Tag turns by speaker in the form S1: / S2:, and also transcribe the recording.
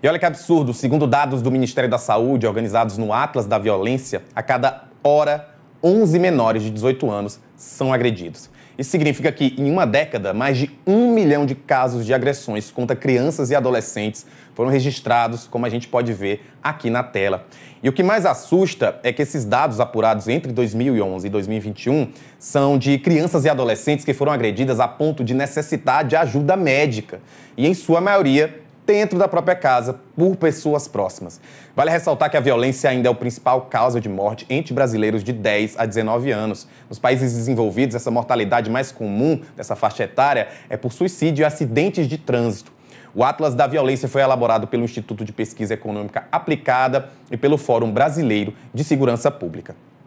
S1: E olha que absurdo, segundo dados do Ministério da Saúde, organizados no Atlas da Violência, a cada hora, 11 menores de 18 anos são agredidos. Isso significa que, em uma década, mais de um milhão de casos de agressões contra crianças e adolescentes foram registrados, como a gente pode ver aqui na tela. E o que mais assusta é que esses dados apurados entre 2011 e 2021 são de crianças e adolescentes que foram agredidas a ponto de necessitar de ajuda médica. E, em sua maioria, dentro da própria casa por pessoas próximas. Vale ressaltar que a violência ainda é o principal causa de morte entre brasileiros de 10 a 19 anos. Nos países desenvolvidos, essa mortalidade mais comum dessa faixa etária é por suicídio e acidentes de trânsito. O Atlas da Violência foi elaborado pelo Instituto de Pesquisa Econômica Aplicada e pelo Fórum Brasileiro de Segurança Pública.